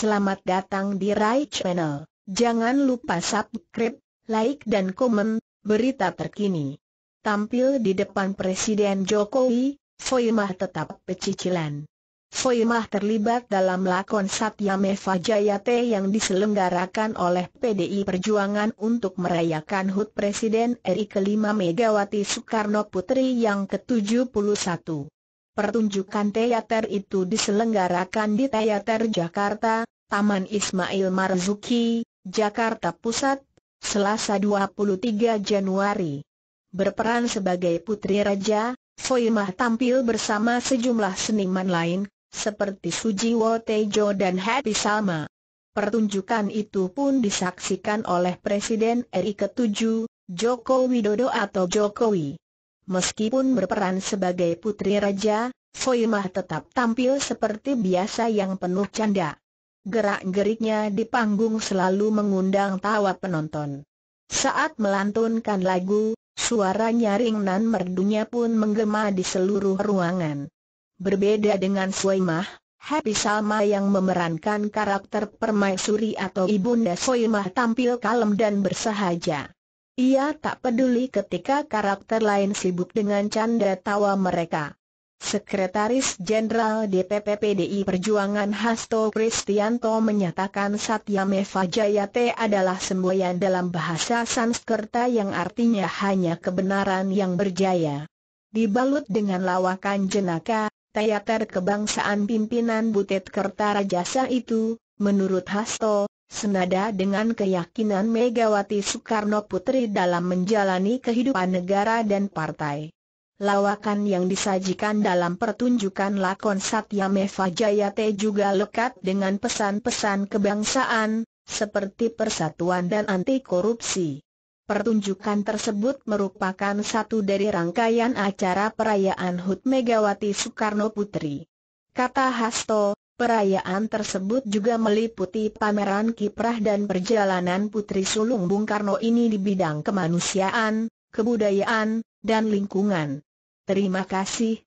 Selamat datang di Rai Channel. Jangan lupa subscribe, like dan komen, berita terkini. Tampil di depan Presiden Jokowi, Soimah tetap pecicilan. Soimah terlibat dalam lakon Satyameva Jayate yang diselenggarakan oleh PDI Perjuangan untuk merayakan HUT Presiden RI ke-5 Megawati Soekarno Putri yang ke-71. Pertunjukan teater itu diselenggarakan di Teater Jakarta, Taman Ismail Marzuki, Jakarta Pusat, Selasa 23 Januari. Berperan sebagai Putri Raja, Soimah tampil bersama sejumlah seniman lain, seperti Sujiwo Tejo dan Happy Salma. Pertunjukan itu pun disaksikan oleh Presiden RI ke-7, Joko Widodo atau Jokowi. Meskipun berperan sebagai putri raja, Soimah tetap tampil seperti biasa yang penuh canda. Gerak-geriknya di panggung selalu mengundang tawa penonton. Saat melantunkan lagu, suara nyaring nan merdunya pun menggema di seluruh ruangan. Berbeda dengan Soimah, Happy Salma yang memerankan karakter permaisuri atau ibunda Soimah tampil kalem dan bersahaja. Ia tak peduli ketika karakter lain sibuk dengan canda tawa mereka. Sekretaris Jenderal DPP PDI Perjuangan Hasto Kristianto menyatakan Satya Meva Jayate adalah semboyan dalam bahasa Sanskerta yang artinya hanya kebenaran yang berjaya. Dibalut dengan lawakan jenaka, teater kebangsaan pimpinan Butet Kertarajasa itu, menurut Hasto, senada dengan keyakinan Megawati Soekarno Putri dalam menjalani kehidupan negara dan partai. Lawakan yang disajikan dalam pertunjukan lakon Satya Meva Jayate juga lekat dengan pesan-pesan kebangsaan, seperti persatuan dan anti korupsi. Pertunjukan tersebut merupakan satu dari rangkaian acara perayaan HUT Megawati Soekarno Putri. Kata Hasto, perayaan tersebut juga meliputi pameran kiprah dan perjalanan Putri Sulung Bung Karno ini di bidang kemanusiaan, kebudayaan, dan lingkungan. Terima kasih,